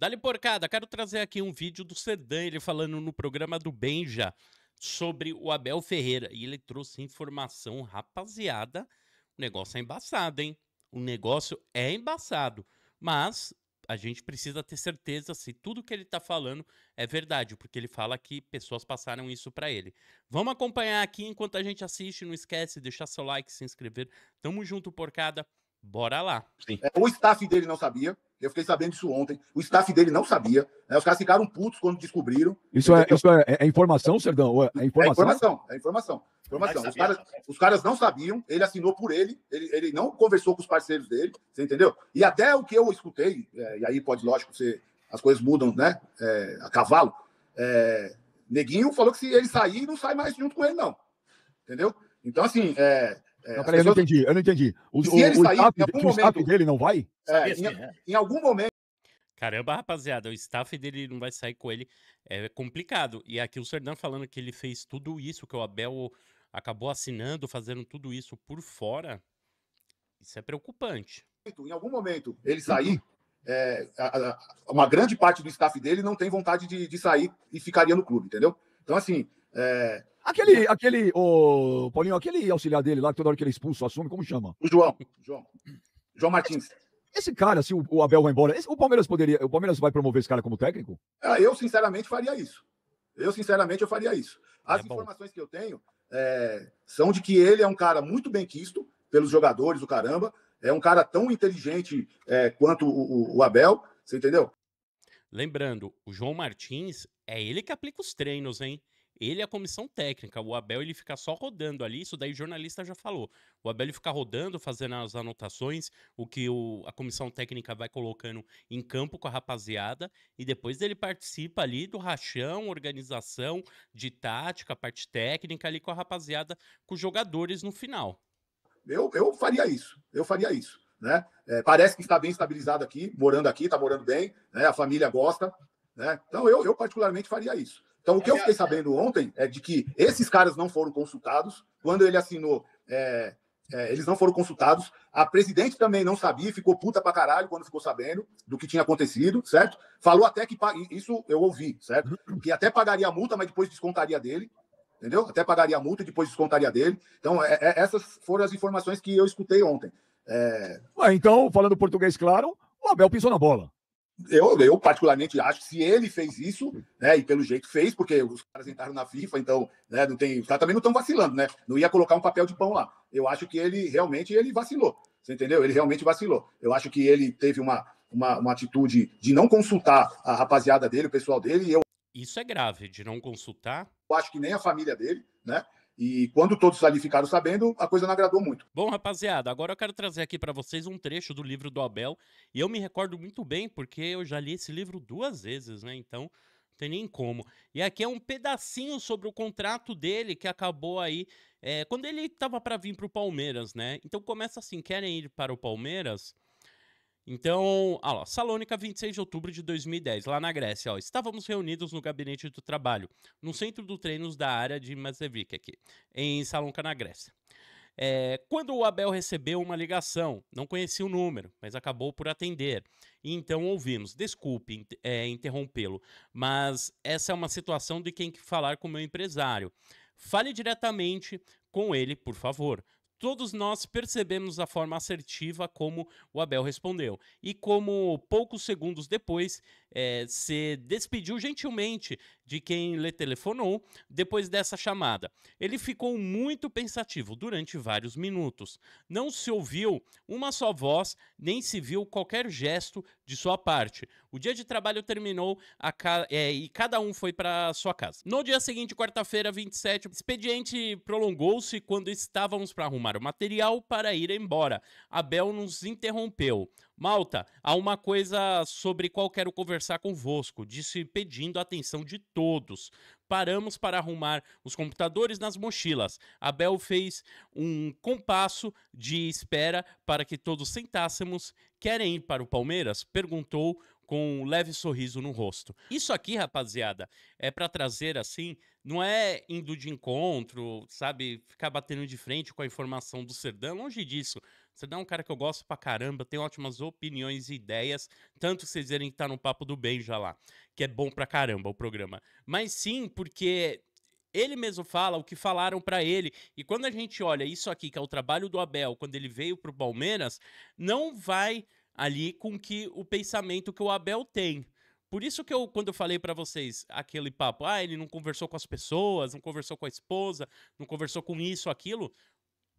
Dali porcada, quero trazer aqui um vídeo do Sedan, ele falando no programa do Benja sobre o Abel Ferreira. E ele trouxe informação, rapaziada. O negócio é embaçado, hein? O negócio é embaçado. Mas a gente precisa ter certeza se tudo que ele está falando é verdade, porque ele fala que pessoas passaram isso para ele. Vamos acompanhar aqui enquanto a gente assiste. Não esquece de deixar seu like, se inscrever. Tamo junto, porcada. Bora lá. É, o staff dele não sabia. Eu fiquei sabendo isso ontem. O staff dele não sabia. Né? Os caras ficaram putos quando descobriram. Isso, é, isso é, é, informação, Serdão? É, é, é informação? É informação. É informação. informação. Os, caras, os, caras, não sabiam. Ele assinou por ele, ele. Ele não conversou com os parceiros dele. Você entendeu? E até o que eu escutei, é, e aí pode, lógico, ser, as coisas mudam, né? a cavalo. Neguinho falou que se ele sair, não sai mais junto com ele, não. Entendeu? Então, assim, é, é, não, peraí, pessoas... eu não entendi, eu não entendi. O, se o, ele o sair, staff, momento... o staff dele não vai? É, em, é. em, algum momento. Caramba, rapaziada, o staff dele não vai sair com ele. É complicado. E aqui o Serdão falando que ele fez tudo isso, que o Abel acabou assinando, fazendo tudo isso por fora. Isso é preocupante. Em algum momento ele sair, é, uma grande parte do staff dele não tem vontade de, de sair e ficaria no clube, entendeu? Então, assim, é, Aquele, aquele, o Paulinho, aquele auxiliar dele lá, que toda hora que ele é expulso, assume, como chama? O João. João. João Martins. Esse cara, se o Abel vai embora, o Palmeiras poderia. O Palmeiras vai promover esse cara como técnico? Ah, eu, sinceramente, faria isso. Eu, sinceramente, eu faria isso. É As é informações que eu tenho é, são de que ele é um cara muito bem quisto pelos jogadores, o caramba. É um cara tão inteligente é, quanto o, o, o Abel, você entendeu? Lembrando, o João Martins é ele que aplica os treinos, hein? Ele é a comissão técnica. O Abel ele fica só rodando ali. Isso daí o jornalista já falou. O Abel ele fica rodando, fazendo as anotações, o que o, a comissão técnica vai colocando em campo com a rapaziada. E depois ele participa ali do rachão, organização de tática, parte técnica ali com a rapaziada, com os jogadores no final. Eu, eu faria isso. Eu faria isso. Né? É, parece que está bem estabilizado aqui, morando aqui, está morando bem, né? a família gosta. Né? Então, eu, eu particularmente faria isso. Então, o que eu é. fiquei sabendo ontem é de que esses caras não foram consultados. Quando ele assinou, é, é, eles não foram consultados. A presidente também não sabia, ficou puta pra caralho quando ficou sabendo do que tinha acontecido, certo? Falou até que. Isso eu ouvi, certo? Que até pagaria a multa, mas depois descontaria dele. Entendeu? Até pagaria a multa e depois descontaria dele. Então, é, é essas foram as informações que eu escutei ontem. É, ah, então, falando português claro, o Abel pisou na bola eu, eu particularmente acho que se ele fez isso, né, e pelo jeito fez, porque os caras entraram na FIFA, então, né, não tem, os caras também não estão vacilando, né? Não ia colocar um papel de pão lá. Eu acho que ele realmente ele vacilou, você entendeu? Ele realmente vacilou. Eu acho que ele teve uma, uma, uma atitude de não consultar a rapaziada dele, o pessoal dele, e eu Isso é grave, de não consultar? Eu acho que nem a família dele, né? E quando todos ali ficaram sabendo, a coisa não agradou muito. Bom, rapaziada, agora eu quero trazer aqui para vocês um trecho do livro do Abel. E eu me recordo muito bem, porque eu já li esse livro duas vezes, né? Então, não tem nem como. E aqui é um pedacinho sobre o contrato dele que acabou aí é, quando ele estava para vir para o Palmeiras, né? Então começa assim: querem ir para o Palmeiras? Então, lá, Salônica, 26 de outubro de 2010, lá na Grécia. Ó, estávamos reunidos no gabinete do trabalho, no centro do treinos da área de Mazevik, aqui, em Salônica, na Grécia. É, quando o Abel recebeu uma ligação, não conhecia o número, mas acabou por atender. então ouvimos, desculpe é, interrompê-lo, mas essa é uma situação de quem que falar com o meu empresário. Fale diretamente com ele, por favor todos nós percebemos a forma assertiva como o Abel respondeu e como poucos segundos depois é, se despediu gentilmente de quem lhe telefonou depois dessa chamada. Ele ficou muito pensativo durante vários minutos. Não se ouviu uma só voz, nem se viu qualquer gesto de sua parte. O dia de trabalho terminou ca... é, e cada um foi para sua casa. No dia seguinte, quarta-feira, 27, o expediente prolongou-se quando estávamos para arrumar o material para ir embora. Abel nos interrompeu. Malta, há uma coisa sobre qual quero conversar convosco, disse pedindo a atenção de todos. Paramos para arrumar os computadores nas mochilas. Abel fez um compasso de espera para que todos sentássemos. Querem ir para o Palmeiras? perguntou com um leve sorriso no rosto. Isso aqui, rapaziada, é para trazer assim, não é indo de encontro, sabe, ficar batendo de frente com a informação do Serdão, longe disso. Você é um cara que eu gosto pra caramba, tem ótimas opiniões e ideias, tanto que vocês verem que tá no Papo do Bem já lá, que é bom pra caramba o programa. Mas sim, porque ele mesmo fala o que falaram para ele. E quando a gente olha isso aqui, que é o trabalho do Abel, quando ele veio pro Palmeiras, não vai ali com que o pensamento que o Abel tem. Por isso que eu, quando eu falei para vocês aquele papo, ah, ele não conversou com as pessoas, não conversou com a esposa, não conversou com isso, aquilo,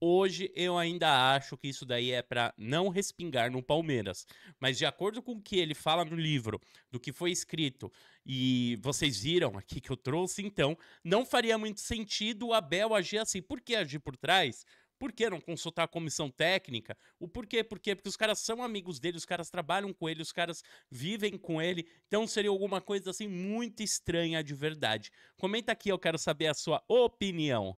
Hoje eu ainda acho que isso daí é para não respingar no Palmeiras, mas de acordo com o que ele fala no livro, do que foi escrito, e vocês viram aqui que eu trouxe, então não faria muito sentido o Abel agir assim. Por que agir por trás? Por que não consultar a comissão técnica? O porquê? Por quê? Porque os caras são amigos dele, os caras trabalham com ele, os caras vivem com ele. Então seria alguma coisa assim muito estranha de verdade. Comenta aqui, eu quero saber a sua opinião.